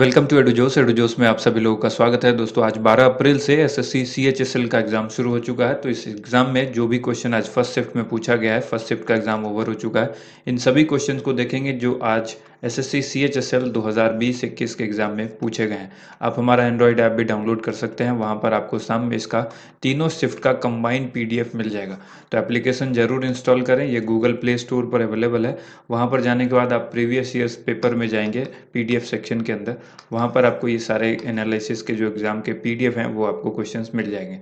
welcome to एडुजोस एडुजोस में आप सभी लोगों का स्वागत है दोस्तों आज 12 अप्रैल से एसएससी सीएचएसएल का एग्जाम शुरू हो चुका है तो इस एग्जाम में जो भी क्वेश्चन आज फर्स्ट शिफ्ट में पूछा गया है फर्स्ट शिफ्ट का एग्जाम ओवर हो चुका है इन सभी क्वेश्चन को देखेंगे जो आज S S C C H S L दो हज़ार बीस इक्कीस के एग्ज़ाम में पूछे गए हैं आप हमारा एंड्रॉयड ऐप भी डाउनलोड कर सकते हैं वहाँ पर आपको शाम इसका तीनों शिफ्ट का कंबाइंड पी मिल जाएगा तो एप्लीकेशन ज़रूर इंस्टॉल करें ये गूगल प्ले स्टोर पर अवेलेबल है वहाँ पर जाने के बाद आप प्रीवियस ईयर्स पेपर में जाएंगे पी सेक्शन के अंदर वहाँ पर आपको ये सारे एनालिसिस के जो एग्ज़ाम के पी हैं वो आपको क्वेश्चन मिल जाएंगे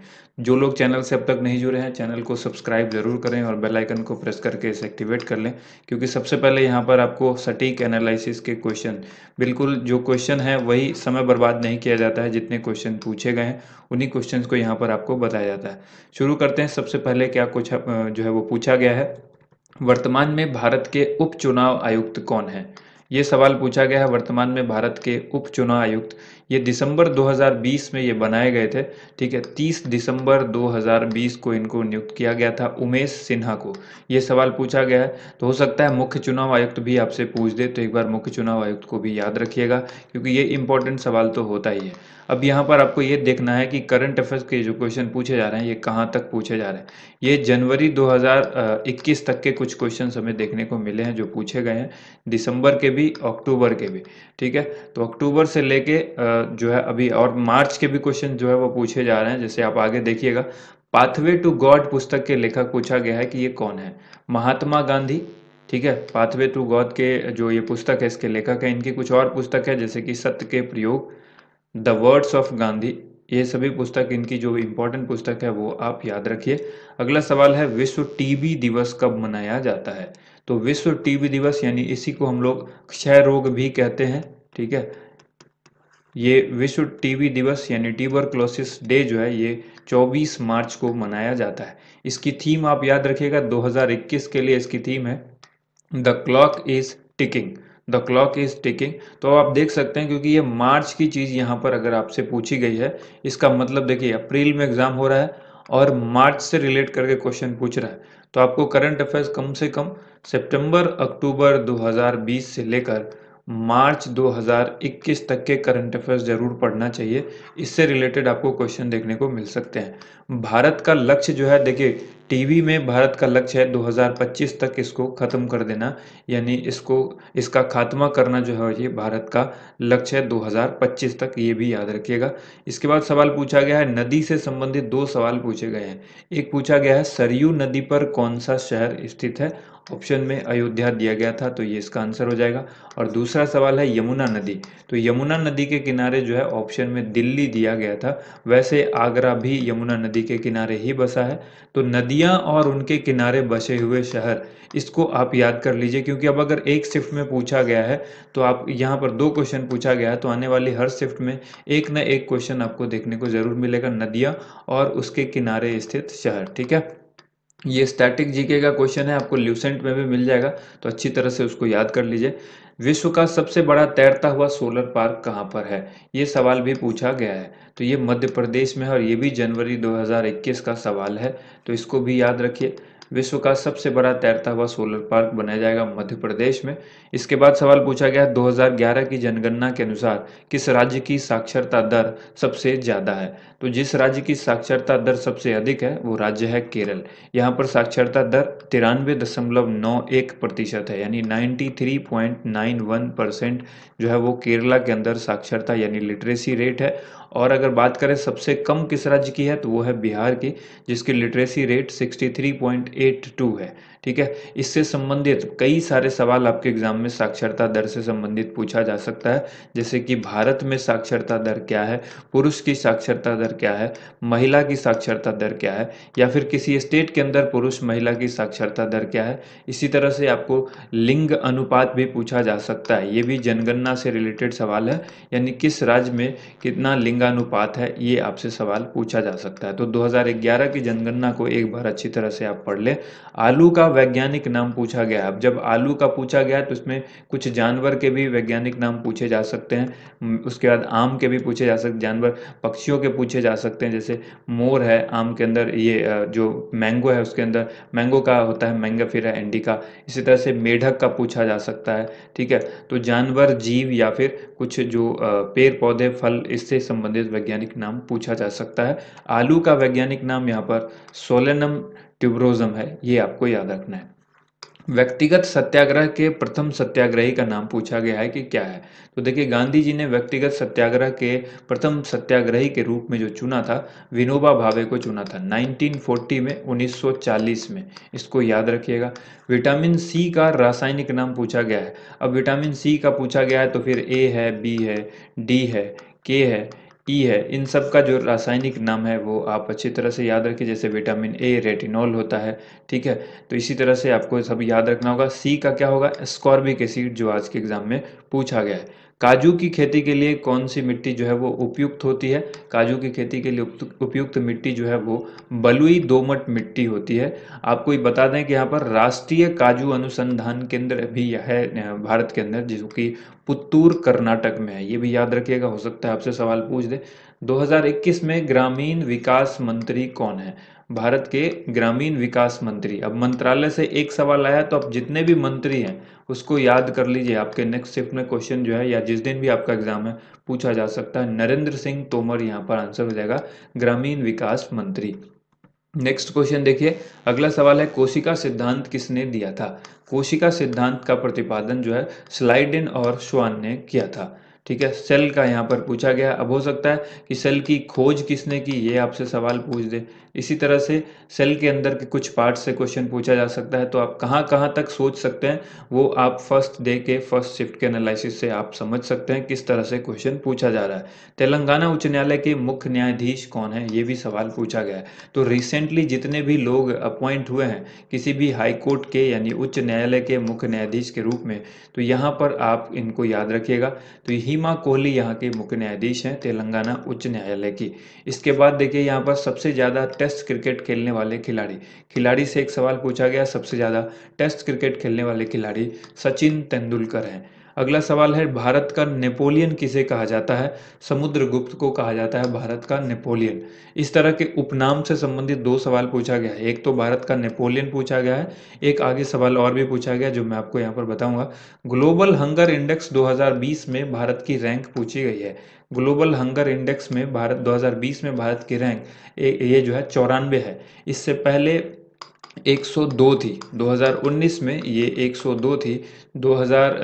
जो लोग चैनल से अब तक नहीं जुड़े हैं चैनल को सब्सक्राइब ज़रूर करें और बेलाइकन को प्रेस करके इसे एक्टिवेट कर लें क्योंकि सबसे पहले यहाँ पर आपको सटीक एनालिस एनालिसिस के क्वेश्चन बिल्कुल जो क्वेश्चन है वही समय बर्बाद नहीं किया जाता है जितने क्वेश्चन पूछे गए हैं उन्हीं क्वेश्चन को यहाँ पर आपको बताया जाता है शुरू करते हैं सबसे पहले क्या कुछ जो है वो पूछा गया है वर्तमान में भारत के उप चुनाव आयुक्त कौन है ये सवाल पूछा गया है वर्तमान में भारत के उप चुनाव आयुक्त ये दिसंबर 2020 में ये बनाए गए थे ठीक है 30 दिसंबर 2020 को इनको नियुक्त किया गया था उमेश सिन्हा को ये सवाल पूछा गया है तो हो सकता है मुख्य चुनाव आयुक्त भी आपसे पूछ दे तो एक बार मुख्य चुनाव आयुक्त को भी याद रखिएगा क्योंकि ये इंपॉर्टेंट सवाल तो होता ही है अब यहाँ पर आपको ये देखना है कि करंट अफेयर्स के जो क्वेश्चन पूछे जा रहे हैं ये कहाँ तक पूछे जा रहे हैं ये जनवरी 2021 तक के कुछ क्वेश्चन हमें देखने को मिले हैं जो पूछे गए हैं दिसंबर के भी भी अक्टूबर के भी ठीक है तो अक्टूबर से लेके जो है अभी और मार्च के भी क्वेश्चन जो है वो पूछे जा रहे हैं जैसे आप आगे देखिएगा पाथवे टू गॉड पुस्तक के लेखक पूछा गया है कि ये कौन है महात्मा गांधी ठीक है पाथवे टू गॉड के जो ये पुस्तक है इसके लेखक है इनकी कुछ और पुस्तक है जैसे कि सत्य के प्रयोग द वर्ड्स ऑफ गांधी ये सभी पुस्तक इनकी जो इम्पोर्टेंट पुस्तक है वो आप याद रखिए अगला सवाल है विश्व टीबी दिवस कब मनाया जाता है तो विश्व टीबी दिवस यानी इसी को हम लोग क्षय रोग भी कहते हैं ठीक है ये विश्व टीबी दिवस यानी टीबर क्लोसिस डे जो है ये 24 मार्च को मनाया जाता है इसकी थीम आप याद रखिएगा 2021 के लिए इसकी थीम है the clock is ticking the clock is ticking तो आप देख सकते हैं क्योंकि ये मार्च की चीज़ यहाँ पर अगर आपसे पूछी गई है इसका मतलब देखिए अप्रैल में एग्जाम हो रहा है और मार्च से रिलेट करके क्वेश्चन पूछ रहा है तो आपको करंट अफेयर्स कम से कम सितंबर अक्टूबर 2020 से लेकर मार्च 2021 तक के करंट अफेयर्स जरूर पढ़ना चाहिए इससे रिलेटेड आपको क्वेश्चन देखने को मिल सकते हैं भारत का लक्ष्य जो है देखिए टीवी में भारत का लक्ष्य है 2025 तक इसको ख़त्म कर देना यानी इसको इसका खात्मा करना जो है ये भारत का लक्ष्य है 2025 तक ये भी याद रखिएगा इसके बाद सवाल पूछा गया है नदी से संबंधित दो सवाल पूछे गए हैं एक पूछा गया है सरयू नदी पर कौन सा शहर स्थित है ऑप्शन में अयोध्या दिया गया था तो ये इसका आंसर हो जाएगा और दूसरा सवाल है यमुना नदी तो यमुना नदी के किनारे जो है ऑप्शन में दिल्ली दिया गया था वैसे आगरा भी यमुना नदी नदी के किनारे ही बसा है तो नदियां और उनके किनारे बसे हुए शहर इसको आप याद कर लीजिए क्योंकि अब अगर एक शिफ्ट में पूछा गया है तो आप यहाँ पर दो क्वेश्चन पूछा गया है तो आने वाली हर शिफ्ट में एक न एक क्वेश्चन आपको देखने को ज़रूर मिलेगा नदियाँ और उसके किनारे स्थित शहर ठीक है ये स्टैटिक जीके का क्वेश्चन है आपको ल्यूसेंट में भी मिल जाएगा तो अच्छी तरह से उसको याद कर लीजिए विश्व का सबसे बड़ा तैरता हुआ सोलर पार्क कहाँ पर है ये सवाल भी पूछा गया है तो ये मध्य प्रदेश में है और ये भी जनवरी 2021 का सवाल है तो इसको भी याद रखिए विश्व का सबसे बड़ा तैरता हुआ सोलर पार्क बनाया जाएगा मध्य प्रदेश में इसके बाद सवाल पूछा गया 2011 की जनगणना के अनुसार किस राज्य की साक्षरता दर सबसे ज़्यादा है तो जिस राज्य की साक्षरता दर सबसे अधिक है वो राज्य है केरल यहाँ पर साक्षरता दर तिरानवे दशमलव नौ एक प्रतिशत है यानी ninety three point nine one percent जो है वो केरला के अंदर साक्षरता यानी लिटरेसी रेट है और अगर बात करें सबसे कम किस राज्य की है तो वो है बिहार की जिसकी लिटरेसी रेट 63.82 है ठीक है इससे संबंधित कई सारे सवाल आपके एग्जाम में साक्षरता दर से संबंधित पूछा जा सकता है जैसे कि भारत में साक्षरता दर क्या है पुरुष की साक्षरता दर क्या है महिला की साक्षरता दर क्या है या फिर किसी स्टेट के अंदर पुरुष महिला की साक्षरता दर क्या है इसी तरह से आपको लिंग अनुपात भी पूछा जा सकता है ये भी जनगणना से रिलेटेड सवाल है यानी किस राज्य में कितना लिंग लिंगानुपात है ये आपसे सवाल पूछा जा सकता है तो 2011 की जनगणना को एक बार अच्छी तरह से आप पढ़ लें आलू का वैज्ञानिक नाम पूछा गया अब जब आलू का पूछा गया तो उसमें कुछ जानवर के भी वैज्ञानिक नाम पूछे जा सकते हैं उसके बाद आम के भी पूछे जा सकते जानवर पक्षियों के पूछे जा सकते हैं जैसे मोर है आम के अंदर ये जो मैंगो है उसके अंदर मैंगो का होता है मैंगा फिरा एंडिका इसी तरह से मेढक का पूछा जा सकता है ठीक है तो जानवर जीव या फिर कुछ जो पेड़ पौधे फल इससे संबंधित संबंधित वैज्ञानिक नाम पूछा जा सकता है आलू का वैज्ञानिक नाम यहाँ पर सोलेनम ट्यूब्रोजम है ये आपको याद रखना है व्यक्तिगत सत्याग्रह के प्रथम सत्याग्रही का नाम पूछा गया है कि क्या है तो देखिए गांधी जी ने व्यक्तिगत सत्याग्रह के प्रथम सत्याग्रही के रूप में जो चुना था विनोबा भावे को चुना था 1940 में 1940 में इसको याद रखिएगा विटामिन सी का रासायनिक नाम पूछा गया है अब विटामिन सी का पूछा गया है तो फिर ए है बी है डी है के है ई e है इन सब का जो रासायनिक नाम है वो आप अच्छी तरह से याद रखें जैसे विटामिन ए रेटिनॉल होता है ठीक है तो इसी तरह से आपको सब याद रखना होगा सी का क्या होगा स्कॉर्बिक एसिड जो आज के एग्जाम में पूछा गया है काजू की खेती के लिए कौन सी मिट्टी जो है वो उपयुक्त होती है काजू की खेती के लिए उपयुक्त मिट्टी जो है वो बलुई दोमट मिट्टी होती है आपको ये बता दें कि यहाँ पर राष्ट्रीय काजू अनुसंधान केंद्र भी है भारत के अंदर जिसको कि पुत्तूर कर्नाटक में है ये भी याद रखिएगा हो सकता है आपसे सवाल पूछ दे 2021 में ग्रामीण विकास मंत्री कौन है भारत के ग्रामीण विकास मंत्री अब मंत्रालय से एक सवाल आया तो आप जितने भी मंत्री हैं उसको याद कर लीजिए आपके नेक्स्ट शिफ्ट में क्वेश्चन जो है या जिस दिन भी आपका एग्जाम है पूछा जा सकता है नरेंद्र सिंह तोमर यहाँ पर आंसर हो जाएगा ग्रामीण विकास मंत्री नेक्स्ट क्वेश्चन देखिए अगला सवाल है कोशिका सिद्धांत किसने दिया था कोशिका सिद्धांत का प्रतिपादन जो है स्लाइडिन और श्वान ने किया था ठीक है सेल का यहाँ पर पूछा गया अब हो सकता है कि सेल की खोज किसने की ये आपसे सवाल पूछ दे इसी तरह से सेल के अंदर के कुछ पार्ट से क्वेश्चन पूछा जा सकता है तो आप कहाँ कहाँ तक सोच सकते हैं वो आप फर्स्ट डे के फर्स्ट शिफ्ट के एनालिसिस से आप समझ सकते हैं किस तरह से क्वेश्चन पूछा जा रहा है तेलंगाना उच्च न्यायालय के मुख्य न्यायाधीश कौन है ये भी सवाल पूछा गया है तो रिसेंटली जितने भी लोग अपॉइंट हुए हैं किसी भी हाईकोर्ट के यानी उच्च न्यायालय के मुख्य न्यायाधीश के रूप में तो यहाँ पर आप इनको याद रखिएगा तो हीमा कोहली यहाँ के मुख्य न्यायाधीश हैं तेलंगाना उच्च न्यायालय की इसके बाद देखिए यहाँ पर सबसे ज़्यादा टेस्ट क्रिकेट खेलने वाले खिलाड़ी खिलाड़ी से एक सवाल पूछा गया सबसे ज़्यादा टेस्ट क्रिकेट खेलने वाले खिलाड़ी सचिन तेंदुलकर हैं अगला सवाल है भारत का नेपोलियन किसे कहा जाता है समुद्रगुप्त को कहा जाता है भारत का नेपोलियन इस तरह के उपनाम से संबंधित दो सवाल पूछा गया है एक तो भारत का नेपोलियन पूछा गया है एक आगे सवाल और भी पूछा गया जो मैं आपको यहाँ पर बताऊंगा ग्लोबल हंगर इंडेक्स 2020 में भारत की रैंक पूछी गई है ग्लोबल हंगर इंडेक्स में भारत 2020 में भारत की रैंक ये जो है चौरानवे है इससे पहले 102 थी 2019 में ये 102 थी 2000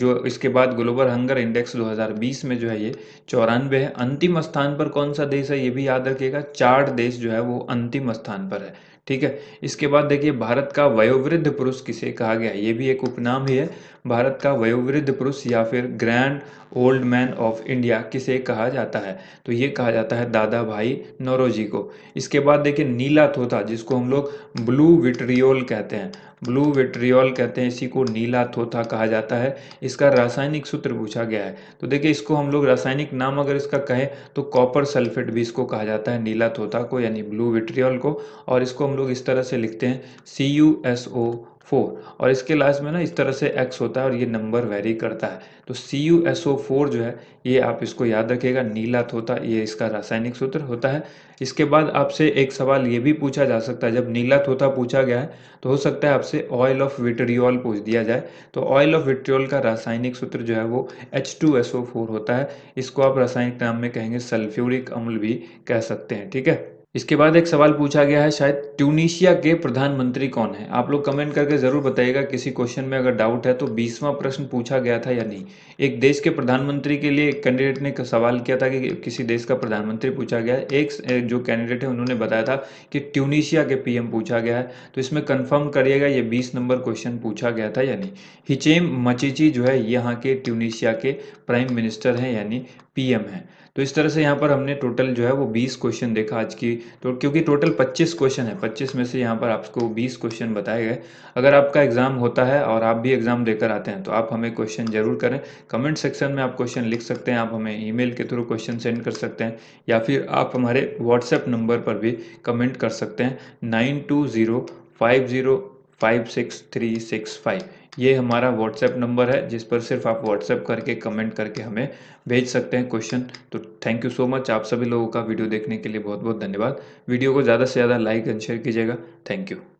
जो इसके बाद ग्लोबल हंगर इंडेक्स 2020 में जो है ये चौरानवे है अंतिम स्थान पर कौन सा देश है ये भी याद रखिएगा चार देश जो है वो अंतिम स्थान पर है ठीक है इसके बाद देखिए भारत का वयोवृद्ध पुरुष किसे कहा गया ये भी एक उपनाम ही है भारत का वयोवृद्ध पुरुष या फिर grand old man of India किसे कहा जाता है तो ये कहा जाता है दादा भाई नौरोजी को इसके बाद देखिए नीला थोथा जिसको हम लोग ब्लू विट्रियोल कहते हैं ब्लू विट्रियोल कहते हैं इसी को नीला थोथा कहा जाता है इसका रासायनिक सूत्र पूछा गया है तो देखिए इसको हम लोग रासायनिक नाम अगर इसका कहें तो कॉपर सल्फेट भी इसको कहा जाता है नीला थोथा को यानी ब्लू विट्रियोल को और इसको हम लोग इस तरह से लिखते हैं C U S O four और इसके लास्ट में ना इस तरह से एक्स होता है और ये नंबर वेरी करता है तो C U S O four जो है ये आप इसको याद रखिएगा नीला तोता ये इसका रासायनिक सूत्र होता है इसके बाद आपसे एक सवाल ये भी पूछा जा सकता है जब नीला तोता पूछा गया है तो हो सकता है आपसे ऑयल ऑफ विट्रियोल पूछ दिया जाए तो ऑयल ऑफ विट्रियोल का रासायनिक सूत्र जो है वो H two S O four होता है इसको आप रासायनिक नाम में कहेंगे सल्फ्यूरिक अम्ल भी कह सकते हैं ठीक है इसके बाद एक सवाल पूछा गया है शायद ट्यूनिशिया के प्रधानमंत्री कौन है आप लोग कमेंट करके ज़रूर बताइएगा किसी क्वेश्चन में अगर डाउट है तो बीसवां प्रश्न पूछा गया था या नहीं एक देश के प्रधानमंत्री के लिए कैंडिडेट ने सवाल किया था कि किसी देश का प्रधानमंत्री पूछा गया है एक जो कैंडिडेट है उन्होंने बताया था कि ट्यूनिशिया के पीएम पूछा गया है तो इसमें कन्फर्म करिएगा ये बीस नंबर क्वेश्चन पूछा गया था या नहीं हिचेम मचीची जो है यहाँ के ट्यूनिशिया के प्राइम मिनिस्टर हैं यानी पीएम है तो इस तरह से यहाँ पर हमने टोटल जो है वो 20 क्वेश्चन देखा आज की तो क्योंकि टोटल 25 क्वेश्चन है 25 में से यहाँ पर आपको 20 क्वेश्चन बताए गए अगर आपका एग्जाम होता है और आप भी एग्जाम देकर आते हैं तो आप हमें क्वेश्चन जरूर करें कमेंट सेक्शन में आप क्वेश्चन लिख सकते हैं आप हमें ई के थ्रू क्वेश्चन सेंड कर सकते हैं या फिर आप हमारे व्हाट्सएप नंबर पर भी कमेंट कर सकते हैं nine two zero five zero five six three six five ये हमारा व्हाट्सएप नंबर है जिस पर सिर्फ आप व्हाट्सएप करके कमेंट करके हमें भेज सकते हैं क्वेश्चन तो थैंक यू सो मच आप सभी लोगों का वीडियो देखने के लिए बहुत बहुत धन्यवाद वीडियो को ज़्यादा से ज़्यादा लाइक एंड शेयर कीजिएगा थैंक यू